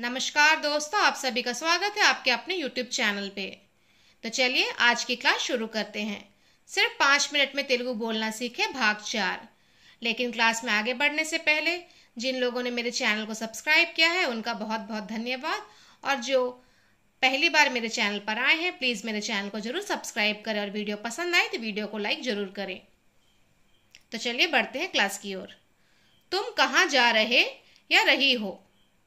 नमस्कार दोस्तों आप सभी का स्वागत है आपके अपने YouTube चैनल पे तो चलिए आज की क्लास शुरू करते हैं सिर्फ पाँच मिनट में तेलुगु बोलना सीखे भाग चार लेकिन क्लास में आगे बढ़ने से पहले जिन लोगों ने मेरे चैनल को सब्सक्राइब किया है उनका बहुत बहुत धन्यवाद और जो पहली बार मेरे चैनल पर आए हैं प्लीज़ मेरे चैनल को जरूर सब्सक्राइब करें और वीडियो पसंद आए तो वीडियो को लाइक ज़रूर करें तो चलिए बढ़ते हैं क्लास की ओर तुम कहाँ जा रहे या रही हो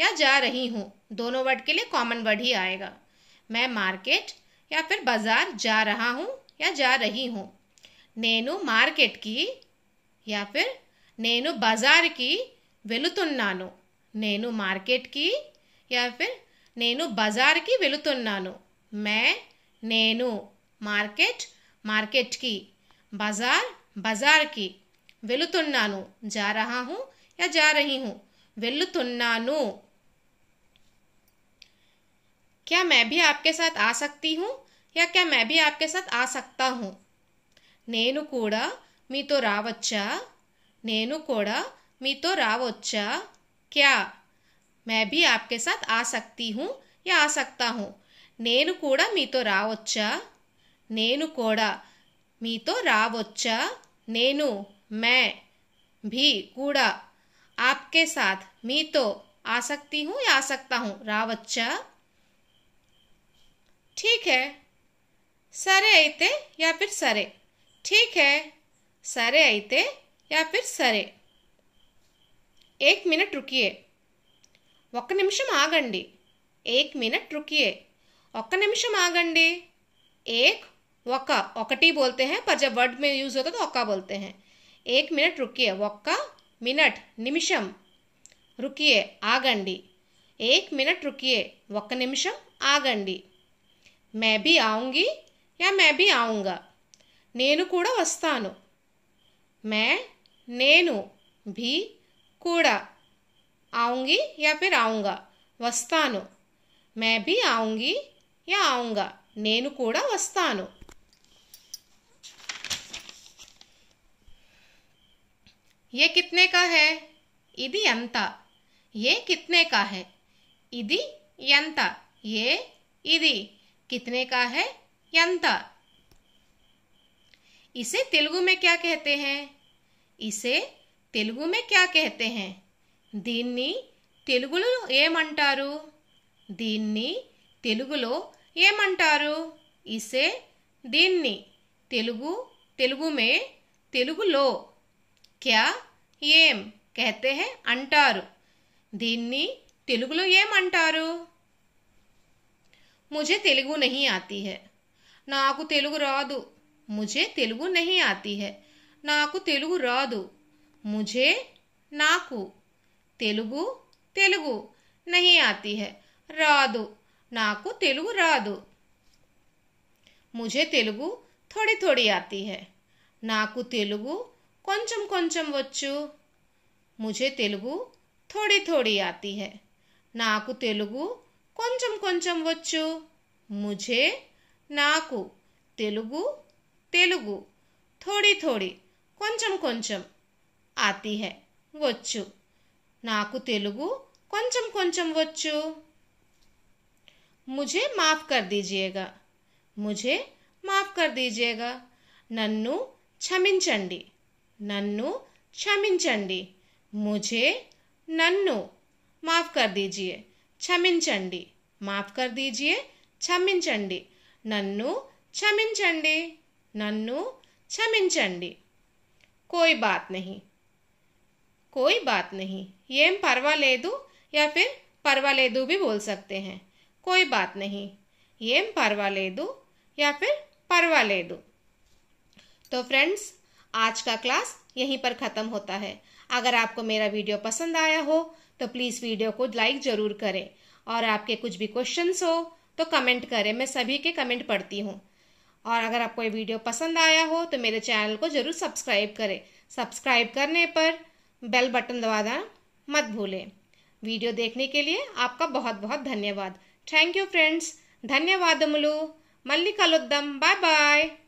या जा रही हूँ दोनों वर्ड के लिए कॉमन वर्ड ही आएगा मैं मार्केट या फिर बाज़ार जा रहा हूँ या जा रही हूँ नैनू मार्केट की या फिर नैनू बाज़ार की వెళుతున్నాను मार्केट की या फिर बाजार की వెళుతున్నాను मैं मार्केट मार्केट की बाजार बाजार की వెళుతున్నాను जा रहा हूँ या जा रही हूँ वेलुतुन्नानु क्या मैं भी आपके साथ आ सकती हूँ या क्या मैं भी आपके साथ आ सकता हूँ नेनु कूड़ा मी तो रावच्चा नेनु कूड़ा मी तो रावच्चा क्या मैं भी आपके साथ आ सकती हूँ या आ सकता हूँ नेनु कूड़ा मी तो रावच्चा नेनु कूड़ा मी तो रावच्चा नेनु मैं भी कूड़ा आपके साथ मी तो आ सकती हूँ या आ सकता हूँ रा ठीक है सरे ऐते या फिर सरे ठीक है सरे ऐते या फिर सरे एक मिनट रुकिए ఒక్క निमिषम आगंडी एक मिनट రుకియే ఒక్క निमिषम आगंडी एक वक्का ఒకటి बोलते हैं पर जब वर्ड में यूज़ होता है तो वक्का बोलते हैं एक मिनट रुकिए वक्का మినట్ నిమిషం రుకియే ఆగండి ఏక్ మినట్ రుకియే ఒక్క నిమిషం ఆగండి మే బీ ఆవుంగి యా మే బీ ఆవుంగా నేను కూడా వస్తాను మే నేను భీ కూడా ఆవుంగి యా ఫిర్ ఆవుంగా వస్తాను మే బీ ఆవుంగి యా ఆవుంగా నేను కూడా వస్తాను ये कितने का है इधि यंता ये कितने का है इधि यंता ये इधि कितने का है यंता इसे तेलुगु में क्या कहते हैं इसे तेलुगु में क्या कहते हैं दी తెలుగులో ఏమంటారు దీన్ని తెలుగులో ఏమంటారు तेलुगु దీన్ని తెలుగు తెలుగుమే తెలుగులో क्या एम कहते हैं अटार मुझे तेलुगु नहीं आती है नाकु तेलुगु रादु मुझे तेलुगु नहीं आती है नाकु तेलुगु रादु मुझे नाकु तेलुगु तेलुगु नहीं आती है रादु नाकु तेलुगु रादु मुझे तेलुगु थोड़ी थोड़ी आती है नाकु तेलुगु కొంచెం కొంచెం వచ్చు ముజే తెలుగు థోడి థోడి ఆతి హై నాకు తెలుగు కొంచెం కొంచెం వచ్చు ముజే నాకు తెలుగు తెలుగు థోడి థోడి కొంచెం కొంచెం ఆతి హై వచ్చు నాకు తెలుగు కొంచెం కొంచెం వచ్చు मुझे माफ़ कर दीजिएगा मुझे माफ़ कर दीजिएगा नन्नू क्षमिंचंडी नन्नु क्षमी मुझे नन्नु माफ कर दीजिए क्षमी माफ कर दीजिए क्षमी नन्नु क्षमी नन्नु क्षमी कोई बात नहीं कोई बात नहीं ये परवा ले दू या फिर परवा ले दू भी बोल सकते हैं कोई बात नहीं एम दू या फिर परवा ले दू तो फ्रेंड्स आज का क्लास यहीं पर ख़त्म होता है अगर आपको मेरा वीडियो पसंद आया हो तो प्लीज़ वीडियो को लाइक ज़रूर करें और आपके कुछ भी क्वेश्चंस हो तो कमेंट करें मैं सभी के कमेंट पढ़ती हूँ और अगर आपको ये वीडियो पसंद आया हो तो मेरे चैनल को ज़रूर सब्सक्राइब करें सब्सक्राइब करने पर बेल बटन दबाना मत भूलें वीडियो देखने के लिए आपका बहुत बहुत धन्यवाद थैंक यू फ्रेंड्स धन्यवाद मल्ली कलुद्दम बाय बाय